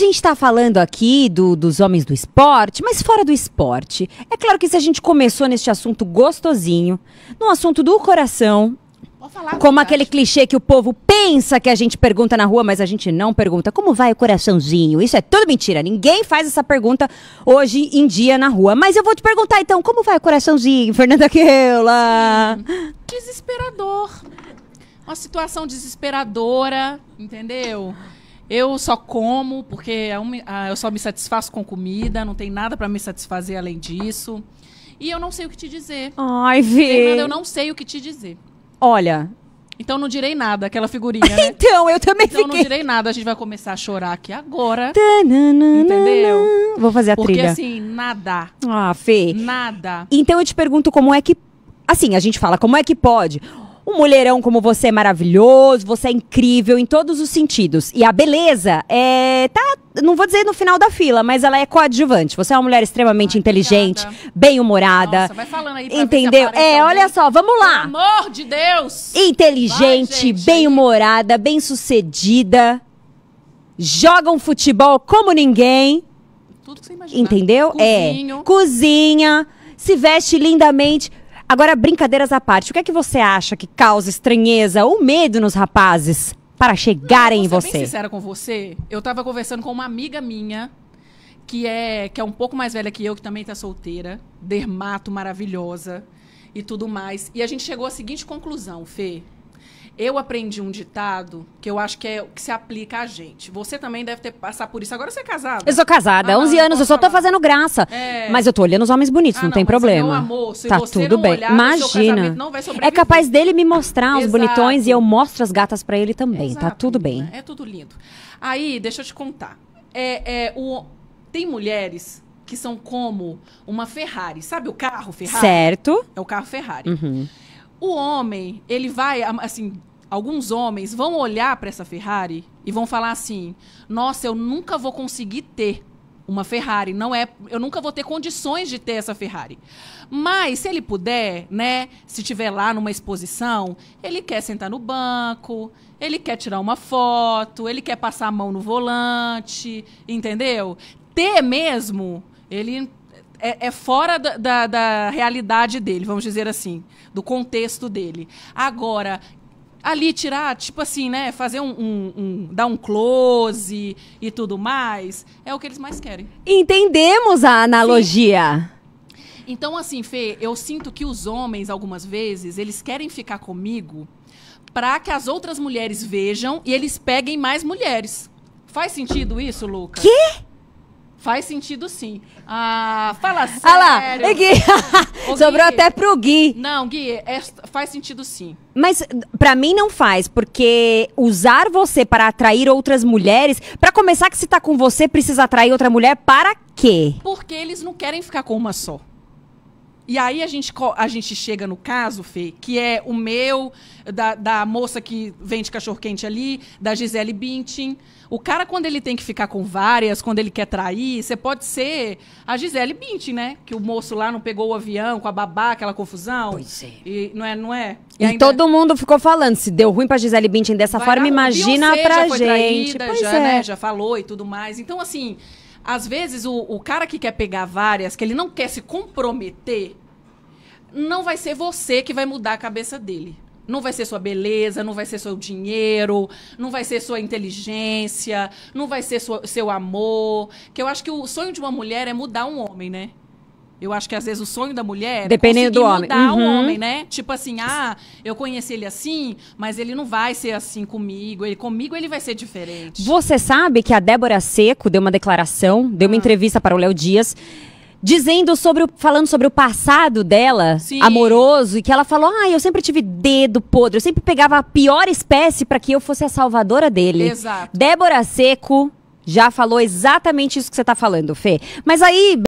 gente está falando aqui do, dos homens do esporte, mas fora do esporte. É claro que se a gente começou neste assunto gostosinho, num assunto do coração, como aquele clichê que o povo pensa que a gente pergunta na rua, mas a gente não pergunta. Como vai o coraçãozinho? Isso é tudo mentira. Ninguém faz essa pergunta hoje em dia na rua. Mas eu vou te perguntar então, como vai o coraçãozinho, Fernanda Queula? Desesperador. Uma situação desesperadora, entendeu? Eu só como, porque é ah, eu só me satisfaço com comida, não tem nada para me satisfazer além disso. E eu não sei o que te dizer. Ai, Vi. Fernanda, eu não sei o que te dizer. Olha. Então não direi nada, aquela figurinha. Né? então, eu também então, fiquei. Então não direi nada, a gente vai começar a chorar aqui agora. Entendeu? Vou fazer a porque, trilha. Porque assim, nada. Ah, Fê. Nada. Então eu te pergunto como é que. Assim, a gente fala, como é que pode? Um mulherão como você é maravilhoso, você é incrível em todos os sentidos. E a beleza é. tá. Não vou dizer no final da fila, mas ela é coadjuvante. Você é uma mulher extremamente Ai, inteligente, bem-humorada. Nossa, vai falando aí pra Entendeu? é, alguém. olha só, vamos lá. Pelo amor de Deus! Inteligente, bem-humorada, bem-sucedida. Joga um futebol como ninguém. Tudo que você imagina. Entendeu? É, Cozinho. É. Cozinha se veste lindamente. Agora, brincadeiras à parte, o que é que você acha que causa estranheza ou medo nos rapazes para chegarem Não, em você? Vou ser bem sincera com você, eu tava conversando com uma amiga minha, que é, que é um pouco mais velha que eu, que também tá solteira, dermato maravilhosa e tudo mais. E a gente chegou à seguinte conclusão, Fê. Eu aprendi um ditado que eu acho que é que se aplica a gente. Você também deve ter passar por isso. Agora você é casada. Eu sou casada, ah, 11 anos, eu só tô fazendo graça. É... Mas eu tô olhando os homens bonitos, ah, não, não, tem é problema. Meu amor, se tá tudo bem. Olhar, Imagina. é capaz dele me mostrar os bonitões e eu mostro as gatas para ele também. Tá Exato, tá tudo bem. Né? É tudo lindo. Aí, deixa eu te contar. É, é, o... Tem mulheres que são como uma Ferrari. Sabe o carro Ferrari? Certo. É o carro Ferrari. Uhum. O homem, ele vai, assim, alguns homens vão olhar para essa Ferrari e vão falar assim: "Nossa, eu nunca vou conseguir ter uma Ferrari, não é, eu nunca vou ter condições de ter essa Ferrari". Mas se ele puder, né, se tiver lá numa exposição, ele quer sentar no banco, ele quer tirar uma foto, ele quer passar a mão no volante, entendeu? Ter mesmo, ele é, é fora da, da, da realidade dele, vamos dizer assim, do contexto dele. Agora, ali tirar, tipo assim, né? Fazer um, um, um, dar um close e tudo mais, é o que eles mais querem. Entendemos a analogia. Sim. Então, assim, Fê, eu sinto que os homens, algumas vezes, eles querem ficar comigo para que as outras mulheres vejam e eles peguem mais mulheres. Faz sentido isso, Lucas? Que? Faz sentido sim. Ah, fala sério. Ah lá, e Gui. Ô, Sobrou Gui. até pro Gui. Não, Gui, é, faz sentido sim. Mas para mim não faz, porque usar você para atrair outras mulheres, para começar que se tá com você precisa atrair outra mulher, para quê? Porque eles não querem ficar com uma só. E aí a gente, a gente chega no caso, Fê, que é o meu, da, da moça que vende cachorro-quente ali, da Gisele Bintin O cara, quando ele tem que ficar com várias, quando ele quer trair, você pode ser a Gisele Bintin né? Que o moço lá não pegou o avião com a babá, aquela confusão. Pois é. E, não é, não é? E, e ainda... todo mundo ficou falando, se deu ruim pra Gisele Bintin dessa Vai forma, imagina Beyoncé pra já gente. Traída, pois já, né? é. né, já falou e tudo mais. Então, assim às vezes o, o, cara que quer pegar várias, que ele não quer se comprometer, não vai ser você que vai mudar a cabeça dele. Não vai ser sua beleza, não vai ser seu dinheiro, não vai ser sua inteligência, não vai ser sua, seu amor. Que eu acho que o sonho de uma mulher é mudar um homem, né? Eu acho que às vezes o sonho da mulher é Dependendo do homem. mudar uhum. um homem, né? Tipo assim, ah, eu conheci ele assim, mas ele não vai ser assim comigo. Ele, comigo ele vai ser diferente. Você sabe que a Débora Seco deu uma declaração, deu uma ah. entrevista para o Léo Dias dizendo sobre o, falando sobre o passado dela, Sim. amoroso, e que ela falou: "Ah, eu sempre tive dedo podre, eu sempre pegava a pior espécie para que eu fosse a salvadora dele". Exato. Débora Seco já falou exatamente isso que você tá falando, Fê. Mas aí